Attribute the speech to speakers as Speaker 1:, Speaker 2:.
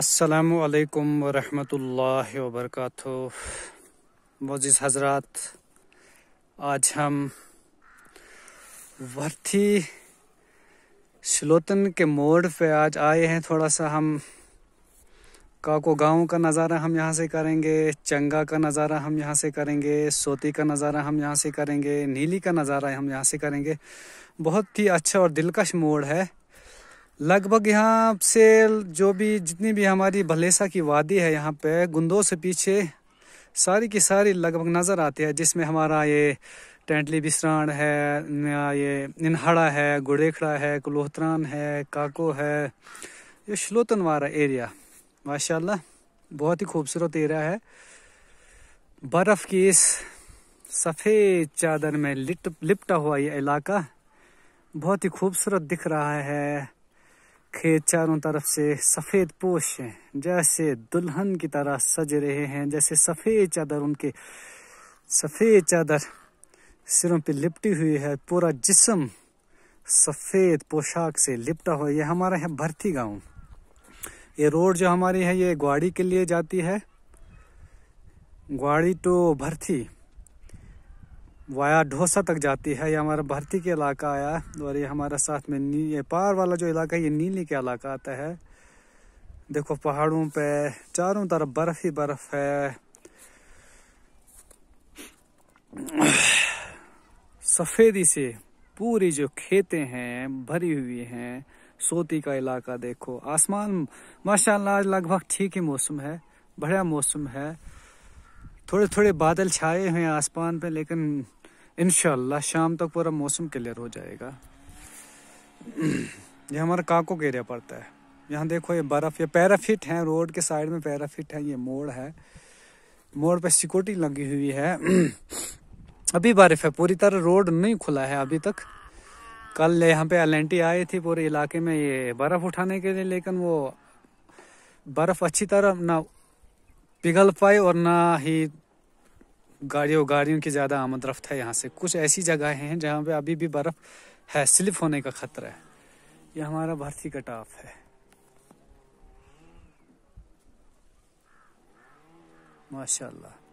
Speaker 1: असलकम वरहमतुल्लाह वबरकत मोजिस हजरात आज हम वर्थी शलोतन के मोड़ पे आज आए हैं थोड़ा सा हम काको गाँव का नज़ारा हम यहाँ से करेंगे चंगा का नज़ारा हम यहाँ से करेंगे सोती का नज़ारा हम यहाँ से करेंगे नीली का नज़ारा हम यहाँ से करेंगे बहुत ही अच्छा और दिलकश मोड़ है लगभग यहाँ से जो भी जितनी भी हमारी भलेसा की वादी है यहाँ पे गुंदों से पीछे सारी की सारी लगभग नज़र आती है जिसमें हमारा ये टेंटली बिसराण है ये निन्हाड़ा है गुड़ेखड़ा है कुलोहतरान है काको है ये शलोतन वाला एरिया माशाल्लाह बहुत ही खूबसूरत एरिया है बर्फ़ की इस सफ़ेद चादर में लिप लिपटा हुआ ये इलाका बहुत ही खूबसूरत दिख रहा है खेत चारों तरफ से सफ़ेद पोश हैं जैसे दुल्हन की तरह सज रहे हैं जैसे सफ़ेद चादर उनके सफ़ेद चादर सिरों पे लिपटी हुई है पूरा जिसम सफ़ेद पोशाक से लिपटा हुआ यह हमारा है भर्ती गांव ये रोड जो हमारी है ये ग्वाड़ी के लिए जाती है ग्वाड़ी टू तो भर्थी वाया ढोसा तक जाती है ये हमारा भर्ती के इलाका आया और ये हमारा साथ में नी ये पार वाला जो इलाका है ये नीली का इलाका आता है देखो पहाड़ों पे चारों तरफ बर्फ ही बर्फ है सफ़ेदी से पूरी जो खेते हैं भरी हुई हैं सोती का इलाका देखो आसमान माशाल्लाह लगभग ठीक ही मौसम है बढ़िया मौसम है थोड़े थोड़े बादल छाए हैं आसमान पे लेकिन इन शाम तक पूरा मौसम क्लियर हो जाएगा ये हमारा काको के एरिया पड़ता है यहाँ देखो ये बर्फ़ ये पैराफिट है रोड के साइड में पैराफिट है ये मोड़ है मोड़ पे सिक्योरिटी लगी हुई है अभी बर्फ़ है पूरी तरह रोड नहीं खुला है अभी तक कल यहाँ पे एल आई थी पूरे इलाके में ये बर्फ़ उठाने के लिए लेकिन वो बर्फ़ अच्छी तरह ना पिघल पाई और ना ही गाड़ियों गाड़ियों की ज़्यादा आमद रफ्त है यहाँ से कुछ ऐसी जगह हैं जहाँ पे अभी भी बर्फ़ है स्लिप होने का ख़तरा है ये हमारा भर्ती कट ऑफ है माशाल्लाह